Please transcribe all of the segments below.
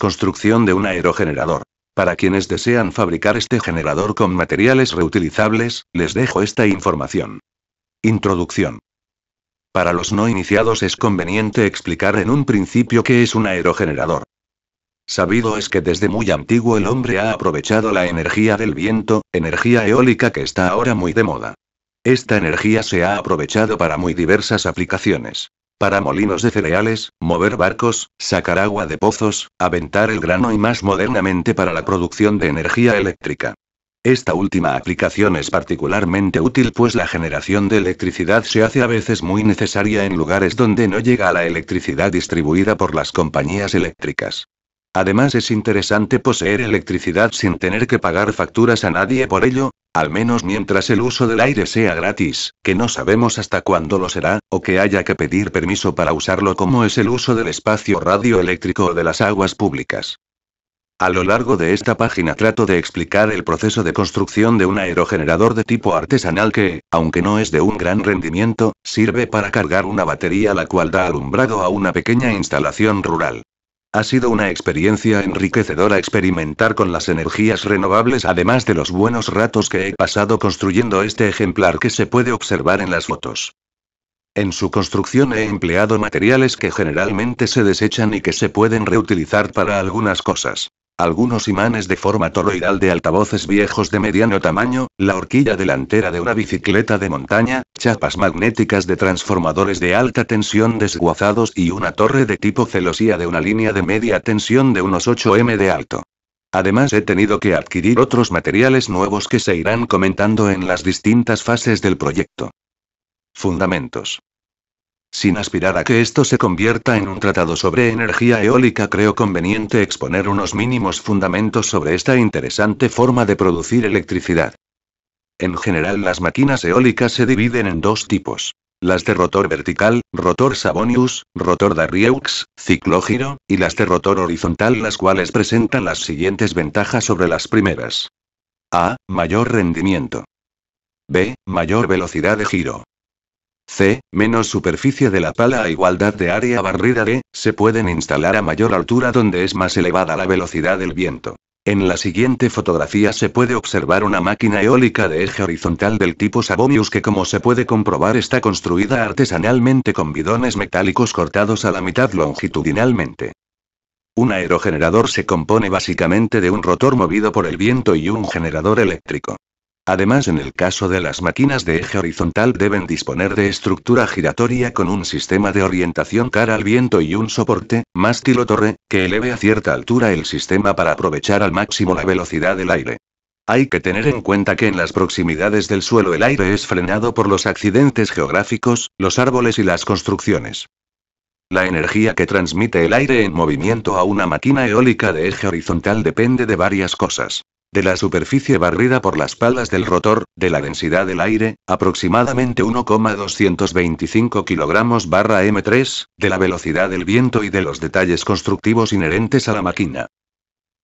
Construcción de un aerogenerador. Para quienes desean fabricar este generador con materiales reutilizables, les dejo esta información. Introducción. Para los no iniciados es conveniente explicar en un principio qué es un aerogenerador. Sabido es que desde muy antiguo el hombre ha aprovechado la energía del viento, energía eólica que está ahora muy de moda. Esta energía se ha aprovechado para muy diversas aplicaciones para molinos de cereales, mover barcos, sacar agua de pozos, aventar el grano y más modernamente para la producción de energía eléctrica. Esta última aplicación es particularmente útil pues la generación de electricidad se hace a veces muy necesaria en lugares donde no llega la electricidad distribuida por las compañías eléctricas. Además es interesante poseer electricidad sin tener que pagar facturas a nadie por ello, al menos mientras el uso del aire sea gratis, que no sabemos hasta cuándo lo será, o que haya que pedir permiso para usarlo como es el uso del espacio radioeléctrico o de las aguas públicas. A lo largo de esta página trato de explicar el proceso de construcción de un aerogenerador de tipo artesanal que, aunque no es de un gran rendimiento, sirve para cargar una batería la cual da alumbrado a una pequeña instalación rural. Ha sido una experiencia enriquecedora experimentar con las energías renovables además de los buenos ratos que he pasado construyendo este ejemplar que se puede observar en las fotos. En su construcción he empleado materiales que generalmente se desechan y que se pueden reutilizar para algunas cosas algunos imanes de forma toroidal de altavoces viejos de mediano tamaño, la horquilla delantera de una bicicleta de montaña, chapas magnéticas de transformadores de alta tensión desguazados y una torre de tipo celosía de una línea de media tensión de unos 8 m de alto. Además he tenido que adquirir otros materiales nuevos que se irán comentando en las distintas fases del proyecto. Fundamentos. Sin aspirar a que esto se convierta en un tratado sobre energía eólica, creo conveniente exponer unos mínimos fundamentos sobre esta interesante forma de producir electricidad. En general, las máquinas eólicas se dividen en dos tipos. Las de rotor vertical, rotor Savonius, rotor Darieux, ciclógiro, y las de rotor horizontal, las cuales presentan las siguientes ventajas sobre las primeras. A. Mayor rendimiento. B. Mayor velocidad de giro. C, menos superficie de la pala a igualdad de área barrida D, se pueden instalar a mayor altura donde es más elevada la velocidad del viento. En la siguiente fotografía se puede observar una máquina eólica de eje horizontal del tipo Sabomius que como se puede comprobar está construida artesanalmente con bidones metálicos cortados a la mitad longitudinalmente. Un aerogenerador se compone básicamente de un rotor movido por el viento y un generador eléctrico. Además, en el caso de las máquinas de eje horizontal deben disponer de estructura giratoria con un sistema de orientación cara al viento y un soporte, mástil o torre, que eleve a cierta altura el sistema para aprovechar al máximo la velocidad del aire. Hay que tener en cuenta que en las proximidades del suelo el aire es frenado por los accidentes geográficos, los árboles y las construcciones. La energía que transmite el aire en movimiento a una máquina eólica de eje horizontal depende de varias cosas. De la superficie barrida por las palas del rotor, de la densidad del aire, aproximadamente 1,225 kg barra m3, de la velocidad del viento y de los detalles constructivos inherentes a la máquina.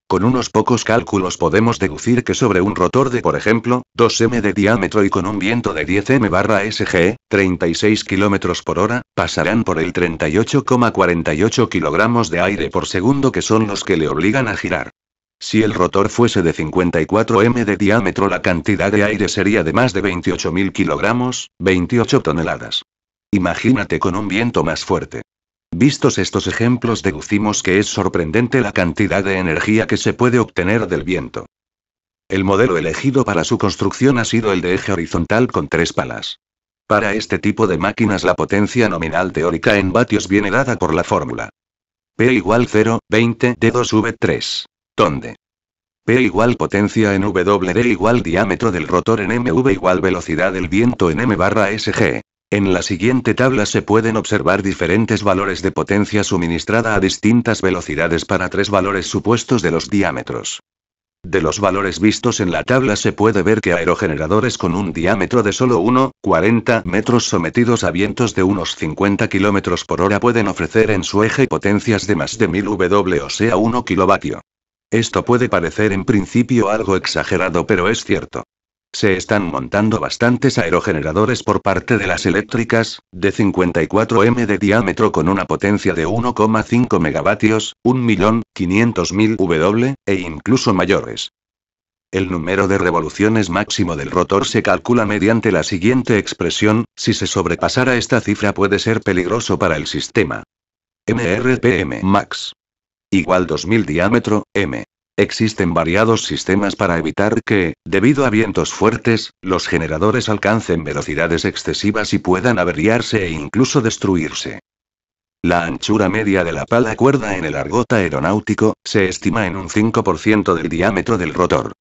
Con unos pocos cálculos podemos deducir que sobre un rotor de, por ejemplo, 2m de diámetro y con un viento de 10m barra SG, 36 km por hora, pasarán por el 38,48 kg de aire por segundo que son los que le obligan a girar. Si el rotor fuese de 54 m de diámetro, la cantidad de aire sería de más de 28.000 kilogramos, 28 toneladas. Imagínate con un viento más fuerte. Vistos estos ejemplos, deducimos que es sorprendente la cantidad de energía que se puede obtener del viento. El modelo elegido para su construcción ha sido el de eje horizontal con tres palas. Para este tipo de máquinas la potencia nominal teórica en vatios viene dada por la fórmula. P igual 0, 20 D2V3 donde P igual potencia en WD igual diámetro del rotor en MV igual velocidad del viento en M barra SG. En la siguiente tabla se pueden observar diferentes valores de potencia suministrada a distintas velocidades para tres valores supuestos de los diámetros. De los valores vistos en la tabla se puede ver que aerogeneradores con un diámetro de solo 1,40 metros sometidos a vientos de unos 50 km por hora pueden ofrecer en su eje potencias de más de 1000 W o sea 1 kilovatio. Esto puede parecer en principio algo exagerado, pero es cierto. Se están montando bastantes aerogeneradores por parte de las eléctricas, de 54 m de diámetro con una potencia de 1,5 megavatios, 1.500.000 W, e incluso mayores. El número de revoluciones máximo del rotor se calcula mediante la siguiente expresión, si se sobrepasara esta cifra puede ser peligroso para el sistema. MRPM Max igual 2000 diámetro, m. Existen variados sistemas para evitar que, debido a vientos fuertes, los generadores alcancen velocidades excesivas y puedan averiarse e incluso destruirse. La anchura media de la pala cuerda en el argota aeronáutico se estima en un 5% del diámetro del rotor.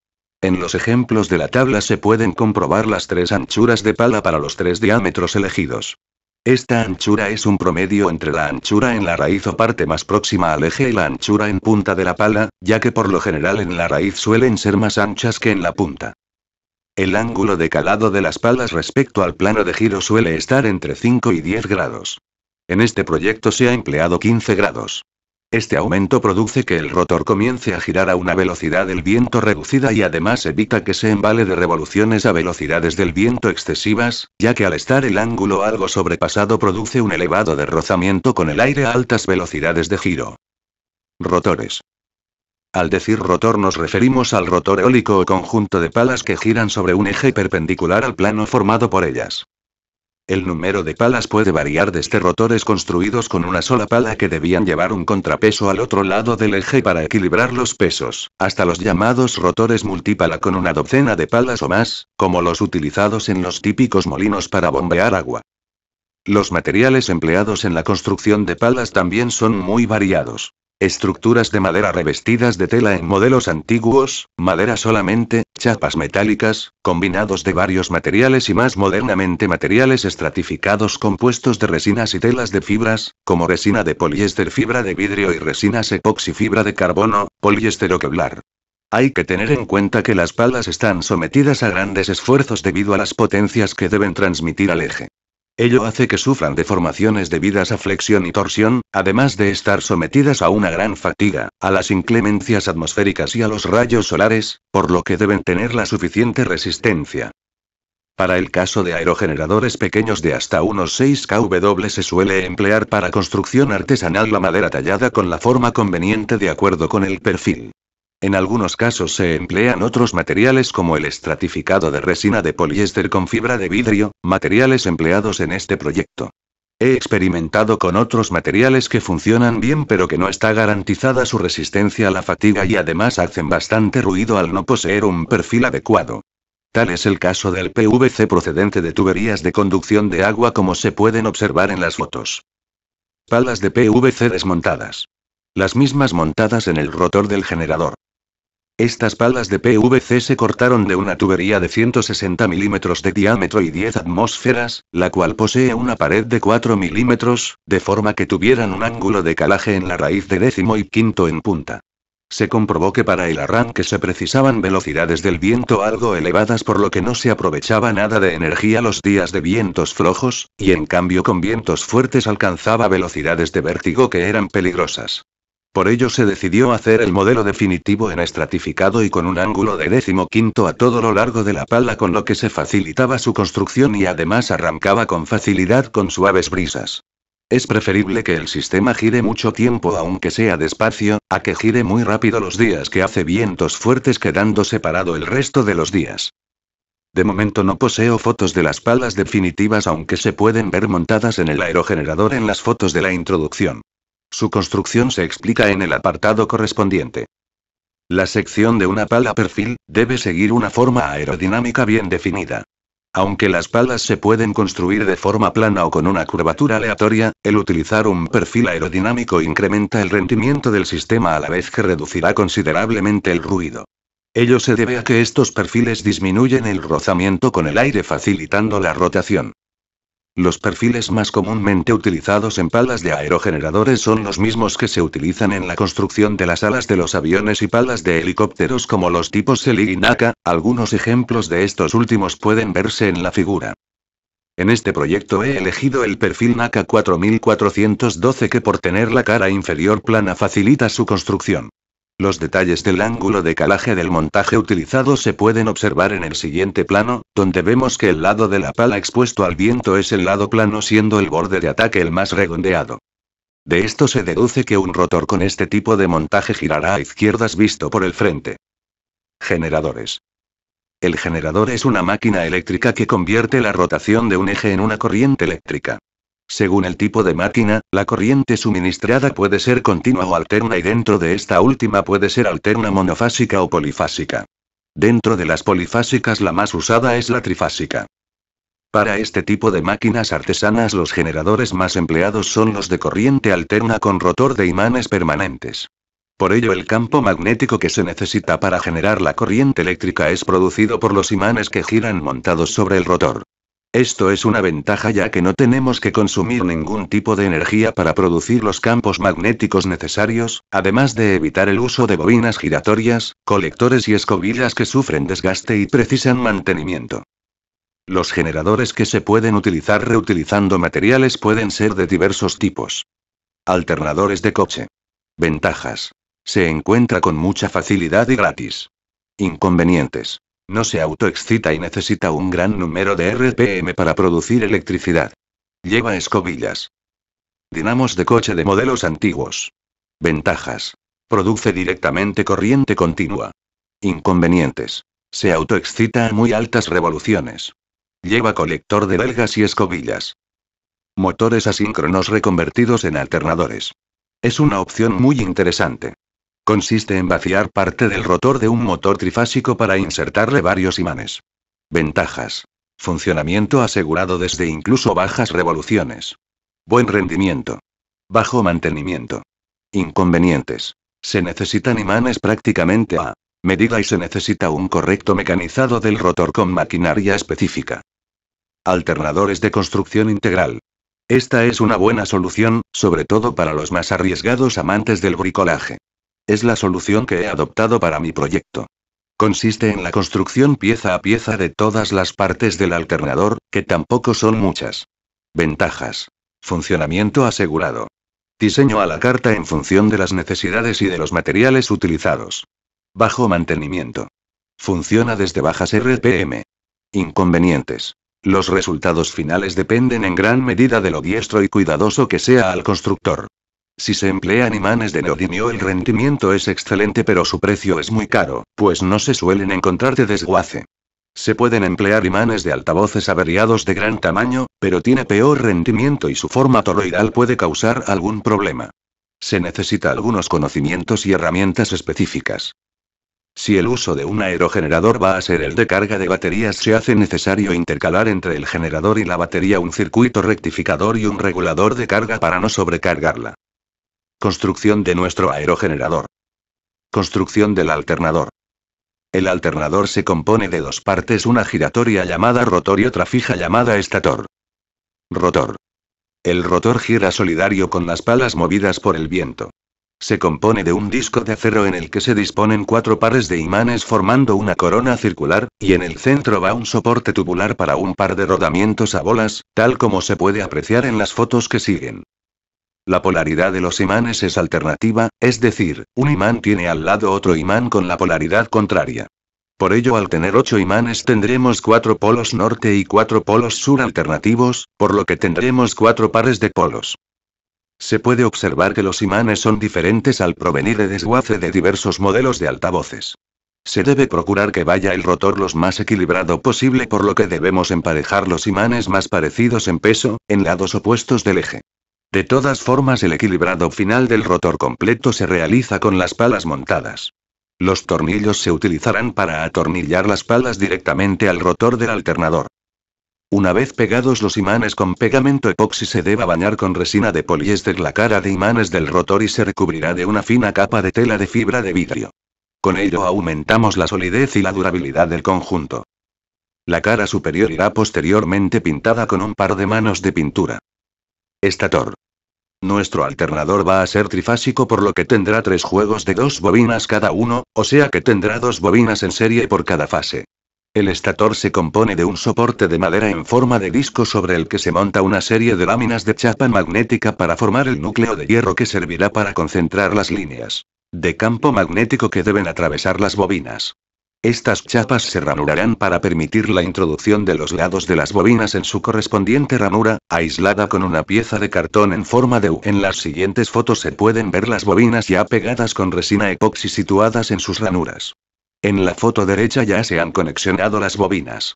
En los ejemplos de la tabla se pueden comprobar las tres anchuras de pala para los tres diámetros elegidos. Esta anchura es un promedio entre la anchura en la raíz o parte más próxima al eje y la anchura en punta de la pala, ya que por lo general en la raíz suelen ser más anchas que en la punta. El ángulo de calado de las palas respecto al plano de giro suele estar entre 5 y 10 grados. En este proyecto se ha empleado 15 grados. Este aumento produce que el rotor comience a girar a una velocidad del viento reducida y además evita que se embale de revoluciones a velocidades del viento excesivas, ya que al estar el ángulo algo sobrepasado produce un elevado derrozamiento con el aire a altas velocidades de giro. Rotores. Al decir rotor nos referimos al rotor eólico o conjunto de palas que giran sobre un eje perpendicular al plano formado por ellas. El número de palas puede variar desde rotores construidos con una sola pala que debían llevar un contrapeso al otro lado del eje para equilibrar los pesos, hasta los llamados rotores multipala con una docena de palas o más, como los utilizados en los típicos molinos para bombear agua. Los materiales empleados en la construcción de palas también son muy variados. Estructuras de madera revestidas de tela en modelos antiguos, madera solamente, chapas metálicas, combinados de varios materiales y más modernamente materiales estratificados compuestos de resinas y telas de fibras, como resina de poliéster, fibra de vidrio y resinas epoxi, fibra de carbono, poliéster o kevlar. Hay que tener en cuenta que las palas están sometidas a grandes esfuerzos debido a las potencias que deben transmitir al eje. Ello hace que sufran deformaciones debidas a flexión y torsión, además de estar sometidas a una gran fatiga, a las inclemencias atmosféricas y a los rayos solares, por lo que deben tener la suficiente resistencia. Para el caso de aerogeneradores pequeños de hasta unos 6 kW se suele emplear para construcción artesanal la madera tallada con la forma conveniente de acuerdo con el perfil. En algunos casos se emplean otros materiales como el estratificado de resina de poliéster con fibra de vidrio, materiales empleados en este proyecto. He experimentado con otros materiales que funcionan bien pero que no está garantizada su resistencia a la fatiga y además hacen bastante ruido al no poseer un perfil adecuado. Tal es el caso del PVC procedente de tuberías de conducción de agua como se pueden observar en las fotos. Palas de PVC desmontadas. Las mismas montadas en el rotor del generador. Estas palas de PVC se cortaron de una tubería de 160 milímetros de diámetro y 10 atmósferas, la cual posee una pared de 4 milímetros, de forma que tuvieran un ángulo de calaje en la raíz de décimo y quinto en punta. Se comprobó que para el arranque se precisaban velocidades del viento algo elevadas por lo que no se aprovechaba nada de energía los días de vientos flojos, y en cambio con vientos fuertes alcanzaba velocidades de vértigo que eran peligrosas. Por ello se decidió hacer el modelo definitivo en estratificado y con un ángulo de décimo quinto a todo lo largo de la pala con lo que se facilitaba su construcción y además arrancaba con facilidad con suaves brisas. Es preferible que el sistema gire mucho tiempo aunque sea despacio, a que gire muy rápido los días que hace vientos fuertes quedando separado el resto de los días. De momento no poseo fotos de las palas definitivas aunque se pueden ver montadas en el aerogenerador en las fotos de la introducción. Su construcción se explica en el apartado correspondiente. La sección de una pala perfil debe seguir una forma aerodinámica bien definida. Aunque las palas se pueden construir de forma plana o con una curvatura aleatoria, el utilizar un perfil aerodinámico incrementa el rendimiento del sistema a la vez que reducirá considerablemente el ruido. Ello se debe a que estos perfiles disminuyen el rozamiento con el aire facilitando la rotación. Los perfiles más comúnmente utilizados en palas de aerogeneradores son los mismos que se utilizan en la construcción de las alas de los aviones y palas de helicópteros como los tipos Selig y Naka, algunos ejemplos de estos últimos pueden verse en la figura. En este proyecto he elegido el perfil NACA 4412 que por tener la cara inferior plana facilita su construcción. Los detalles del ángulo de calaje del montaje utilizado se pueden observar en el siguiente plano, donde vemos que el lado de la pala expuesto al viento es el lado plano siendo el borde de ataque el más redondeado. De esto se deduce que un rotor con este tipo de montaje girará a izquierdas visto por el frente. Generadores. El generador es una máquina eléctrica que convierte la rotación de un eje en una corriente eléctrica. Según el tipo de máquina, la corriente suministrada puede ser continua o alterna y dentro de esta última puede ser alterna monofásica o polifásica. Dentro de las polifásicas la más usada es la trifásica. Para este tipo de máquinas artesanas los generadores más empleados son los de corriente alterna con rotor de imanes permanentes. Por ello el campo magnético que se necesita para generar la corriente eléctrica es producido por los imanes que giran montados sobre el rotor. Esto es una ventaja ya que no tenemos que consumir ningún tipo de energía para producir los campos magnéticos necesarios, además de evitar el uso de bobinas giratorias, colectores y escobillas que sufren desgaste y precisan mantenimiento. Los generadores que se pueden utilizar reutilizando materiales pueden ser de diversos tipos. Alternadores de coche. Ventajas. Se encuentra con mucha facilidad y gratis. Inconvenientes. No se autoexcita y necesita un gran número de RPM para producir electricidad. Lleva escobillas. Dinamos de coche de modelos antiguos. Ventajas. Produce directamente corriente continua. Inconvenientes. Se autoexcita a muy altas revoluciones. Lleva colector de belgas y escobillas. Motores asíncronos reconvertidos en alternadores. Es una opción muy interesante. Consiste en vaciar parte del rotor de un motor trifásico para insertarle varios imanes. Ventajas. Funcionamiento asegurado desde incluso bajas revoluciones. Buen rendimiento. Bajo mantenimiento. Inconvenientes. Se necesitan imanes prácticamente a medida y se necesita un correcto mecanizado del rotor con maquinaria específica. Alternadores de construcción integral. Esta es una buena solución, sobre todo para los más arriesgados amantes del bricolaje. Es la solución que he adoptado para mi proyecto. Consiste en la construcción pieza a pieza de todas las partes del alternador, que tampoco son muchas. Ventajas. Funcionamiento asegurado. Diseño a la carta en función de las necesidades y de los materiales utilizados. Bajo mantenimiento. Funciona desde bajas RPM. Inconvenientes. Los resultados finales dependen en gran medida de lo diestro y cuidadoso que sea al constructor. Si se emplean imanes de neodimio el rendimiento es excelente pero su precio es muy caro, pues no se suelen encontrar de desguace. Se pueden emplear imanes de altavoces averiados de gran tamaño, pero tiene peor rendimiento y su forma toroidal puede causar algún problema. Se necesita algunos conocimientos y herramientas específicas. Si el uso de un aerogenerador va a ser el de carga de baterías, se hace necesario intercalar entre el generador y la batería un circuito rectificador y un regulador de carga para no sobrecargarla. Construcción de nuestro aerogenerador. Construcción del alternador. El alternador se compone de dos partes, una giratoria llamada rotor y otra fija llamada estator. Rotor. El rotor gira solidario con las palas movidas por el viento. Se compone de un disco de acero en el que se disponen cuatro pares de imanes formando una corona circular, y en el centro va un soporte tubular para un par de rodamientos a bolas, tal como se puede apreciar en las fotos que siguen. La polaridad de los imanes es alternativa, es decir, un imán tiene al lado otro imán con la polaridad contraria. Por ello, al tener ocho imanes tendremos cuatro polos norte y cuatro polos sur alternativos, por lo que tendremos cuatro pares de polos. Se puede observar que los imanes son diferentes al provenir de desguace de diversos modelos de altavoces. Se debe procurar que vaya el rotor lo más equilibrado posible por lo que debemos emparejar los imanes más parecidos en peso, en lados opuestos del eje. De todas formas el equilibrado final del rotor completo se realiza con las palas montadas. Los tornillos se utilizarán para atornillar las palas directamente al rotor del alternador. Una vez pegados los imanes con pegamento epoxi se deba bañar con resina de poliéster la cara de imanes del rotor y se recubrirá de una fina capa de tela de fibra de vidrio. Con ello aumentamos la solidez y la durabilidad del conjunto. La cara superior irá posteriormente pintada con un par de manos de pintura. Estator. Nuestro alternador va a ser trifásico por lo que tendrá tres juegos de dos bobinas cada uno, o sea que tendrá dos bobinas en serie por cada fase. El estator se compone de un soporte de madera en forma de disco sobre el que se monta una serie de láminas de chapa magnética para formar el núcleo de hierro que servirá para concentrar las líneas de campo magnético que deben atravesar las bobinas. Estas chapas se ranurarán para permitir la introducción de los lados de las bobinas en su correspondiente ranura, aislada con una pieza de cartón en forma de U. En las siguientes fotos se pueden ver las bobinas ya pegadas con resina epoxi situadas en sus ranuras. En la foto derecha ya se han conexionado las bobinas.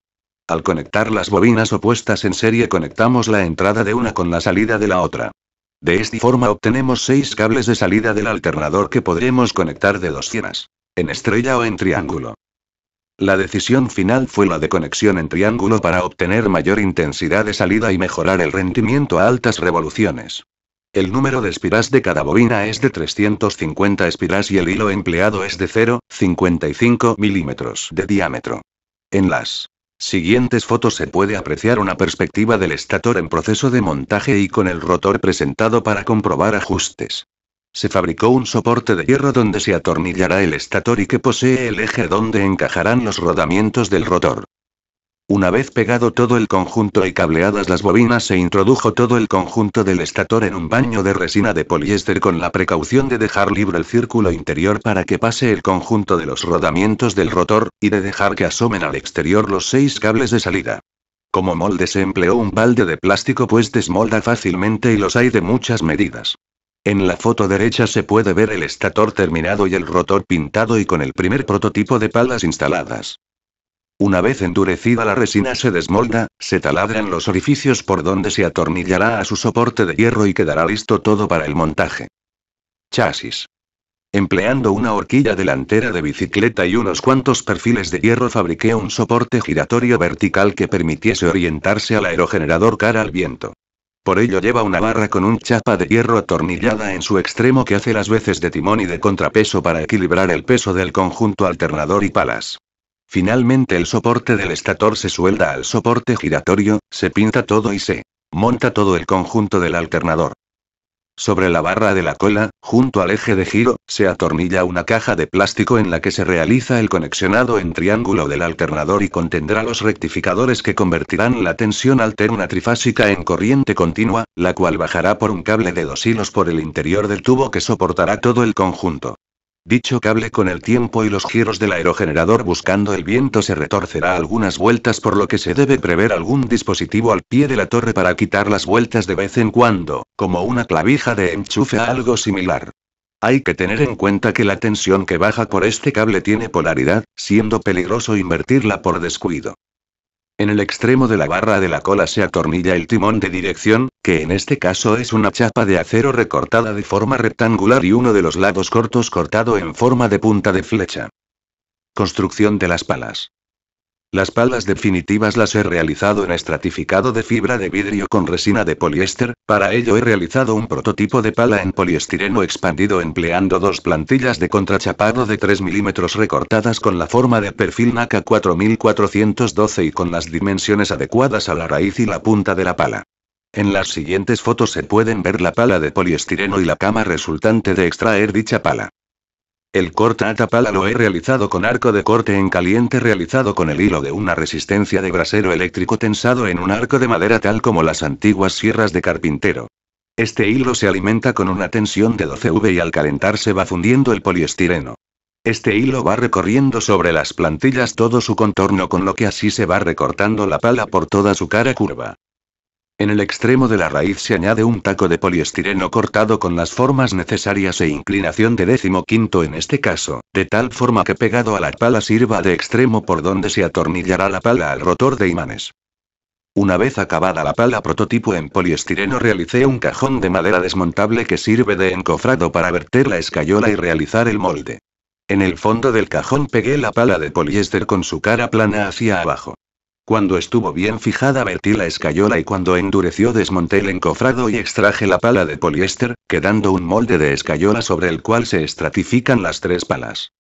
Al conectar las bobinas opuestas en serie conectamos la entrada de una con la salida de la otra. De esta forma obtenemos seis cables de salida del alternador que podremos conectar de dos cienas. En estrella o en triángulo. La decisión final fue la de conexión en triángulo para obtener mayor intensidad de salida y mejorar el rendimiento a altas revoluciones. El número de espiras de cada bobina es de 350 espiras y el hilo empleado es de 0,55 milímetros de diámetro. En las siguientes fotos se puede apreciar una perspectiva del estator en proceso de montaje y con el rotor presentado para comprobar ajustes. Se fabricó un soporte de hierro donde se atornillará el estator y que posee el eje donde encajarán los rodamientos del rotor. Una vez pegado todo el conjunto y cableadas las bobinas se introdujo todo el conjunto del estator en un baño de resina de poliéster con la precaución de dejar libre el círculo interior para que pase el conjunto de los rodamientos del rotor, y de dejar que asomen al exterior los seis cables de salida. Como molde se empleó un balde de plástico pues desmolda fácilmente y los hay de muchas medidas. En la foto derecha se puede ver el estator terminado y el rotor pintado y con el primer prototipo de palas instaladas. Una vez endurecida la resina se desmolda, se taladran los orificios por donde se atornillará a su soporte de hierro y quedará listo todo para el montaje. Chasis. Empleando una horquilla delantera de bicicleta y unos cuantos perfiles de hierro fabriqué un soporte giratorio vertical que permitiese orientarse al aerogenerador cara al viento. Por ello lleva una barra con un chapa de hierro atornillada en su extremo que hace las veces de timón y de contrapeso para equilibrar el peso del conjunto alternador y palas. Finalmente el soporte del estator se suelda al soporte giratorio, se pinta todo y se monta todo el conjunto del alternador. Sobre la barra de la cola, junto al eje de giro, se atornilla una caja de plástico en la que se realiza el conexionado en triángulo del alternador y contendrá los rectificadores que convertirán la tensión alterna trifásica en corriente continua, la cual bajará por un cable de dos hilos por el interior del tubo que soportará todo el conjunto. Dicho cable con el tiempo y los giros del aerogenerador buscando el viento se retorcerá algunas vueltas por lo que se debe prever algún dispositivo al pie de la torre para quitar las vueltas de vez en cuando, como una clavija de enchufe a algo similar. Hay que tener en cuenta que la tensión que baja por este cable tiene polaridad, siendo peligroso invertirla por descuido. En el extremo de la barra de la cola se atornilla el timón de dirección, que en este caso es una chapa de acero recortada de forma rectangular y uno de los lados cortos cortado en forma de punta de flecha. Construcción de las palas. Las palas definitivas las he realizado en estratificado de fibra de vidrio con resina de poliéster, para ello he realizado un prototipo de pala en poliestireno expandido empleando dos plantillas de contrachapado de 3 milímetros recortadas con la forma de perfil NACA 4412 y con las dimensiones adecuadas a la raíz y la punta de la pala. En las siguientes fotos se pueden ver la pala de poliestireno y la cama resultante de extraer dicha pala. El corta tapala lo he realizado con arco de corte en caliente realizado con el hilo de una resistencia de brasero eléctrico tensado en un arco de madera tal como las antiguas sierras de carpintero. Este hilo se alimenta con una tensión de 12V y al calentarse va fundiendo el poliestireno. Este hilo va recorriendo sobre las plantillas todo su contorno con lo que así se va recortando la pala por toda su cara curva. En el extremo de la raíz se añade un taco de poliestireno cortado con las formas necesarias e inclinación de décimo quinto en este caso, de tal forma que pegado a la pala sirva de extremo por donde se atornillará la pala al rotor de imanes. Una vez acabada la pala prototipo en poliestireno realicé un cajón de madera desmontable que sirve de encofrado para verter la escayola y realizar el molde. En el fondo del cajón pegué la pala de poliéster con su cara plana hacia abajo. Cuando estuvo bien fijada vertí la escayola y cuando endureció desmonté el encofrado y extraje la pala de poliéster, quedando un molde de escayola sobre el cual se estratifican las tres palas.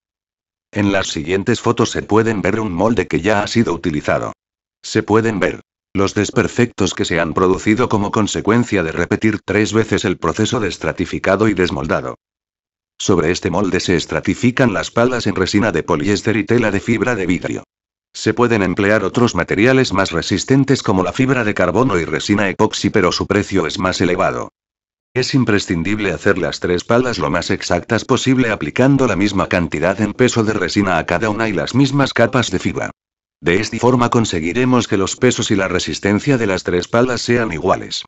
En las siguientes fotos se pueden ver un molde que ya ha sido utilizado. Se pueden ver los desperfectos que se han producido como consecuencia de repetir tres veces el proceso de estratificado y desmoldado. Sobre este molde se estratifican las palas en resina de poliéster y tela de fibra de vidrio. Se pueden emplear otros materiales más resistentes como la fibra de carbono y resina epoxi pero su precio es más elevado. Es imprescindible hacer las tres palas lo más exactas posible aplicando la misma cantidad en peso de resina a cada una y las mismas capas de fibra. De esta forma conseguiremos que los pesos y la resistencia de las tres palas sean iguales.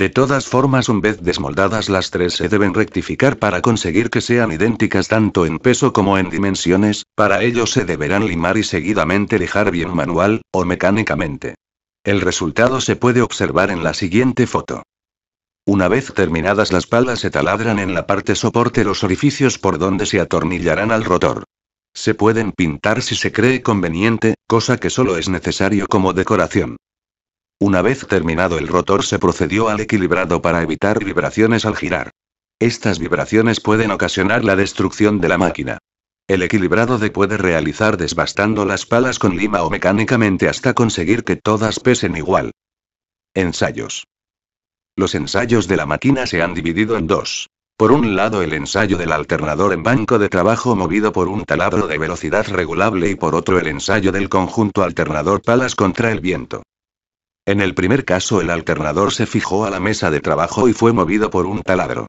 De todas formas, un vez desmoldadas las tres se deben rectificar para conseguir que sean idénticas tanto en peso como en dimensiones, para ello se deberán limar y seguidamente dejar bien manual, o mecánicamente. El resultado se puede observar en la siguiente foto. Una vez terminadas las palas se taladran en la parte soporte los orificios por donde se atornillarán al rotor. Se pueden pintar si se cree conveniente, cosa que solo es necesario como decoración. Una vez terminado el rotor se procedió al equilibrado para evitar vibraciones al girar. Estas vibraciones pueden ocasionar la destrucción de la máquina. El equilibrado de puede realizar desbastando las palas con lima o mecánicamente hasta conseguir que todas pesen igual. Ensayos. Los ensayos de la máquina se han dividido en dos. Por un lado el ensayo del alternador en banco de trabajo movido por un taladro de velocidad regulable y por otro el ensayo del conjunto alternador palas contra el viento. En el primer caso el alternador se fijó a la mesa de trabajo y fue movido por un taladro.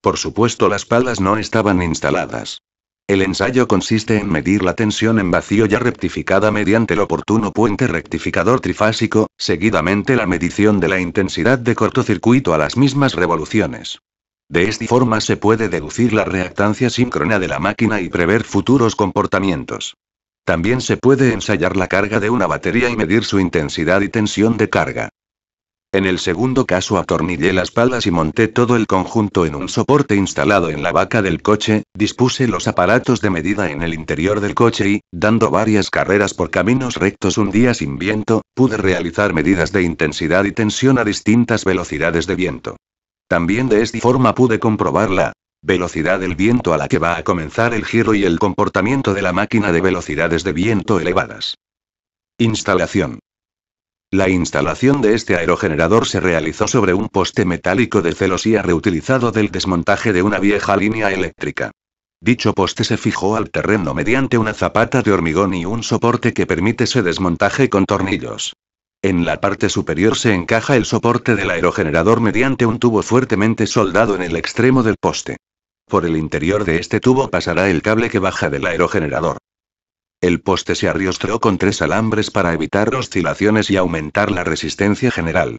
Por supuesto las palas no estaban instaladas. El ensayo consiste en medir la tensión en vacío ya rectificada mediante el oportuno puente rectificador trifásico, seguidamente la medición de la intensidad de cortocircuito a las mismas revoluciones. De esta forma se puede deducir la reactancia síncrona de la máquina y prever futuros comportamientos. También se puede ensayar la carga de una batería y medir su intensidad y tensión de carga. En el segundo caso atornillé las palas y monté todo el conjunto en un soporte instalado en la vaca del coche, dispuse los aparatos de medida en el interior del coche y, dando varias carreras por caminos rectos un día sin viento, pude realizar medidas de intensidad y tensión a distintas velocidades de viento. También de esta forma pude comprobarla velocidad del viento a la que va a comenzar el giro y el comportamiento de la máquina de velocidades de viento elevadas. Instalación. La instalación de este aerogenerador se realizó sobre un poste metálico de celosía reutilizado del desmontaje de una vieja línea eléctrica. Dicho poste se fijó al terreno mediante una zapata de hormigón y un soporte que permite ese desmontaje con tornillos. En la parte superior se encaja el soporte del aerogenerador mediante un tubo fuertemente soldado en el extremo del poste. Por el interior de este tubo pasará el cable que baja del aerogenerador. El poste se arriostró con tres alambres para evitar oscilaciones y aumentar la resistencia general.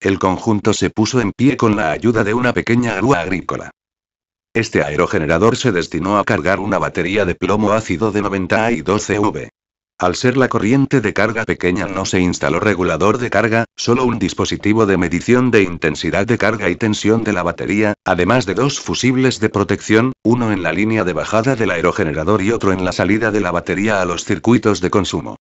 El conjunto se puso en pie con la ayuda de una pequeña grúa agrícola. Este aerogenerador se destinó a cargar una batería de plomo ácido de 90A y 12V. Al ser la corriente de carga pequeña no se instaló regulador de carga, solo un dispositivo de medición de intensidad de carga y tensión de la batería, además de dos fusibles de protección, uno en la línea de bajada del aerogenerador y otro en la salida de la batería a los circuitos de consumo.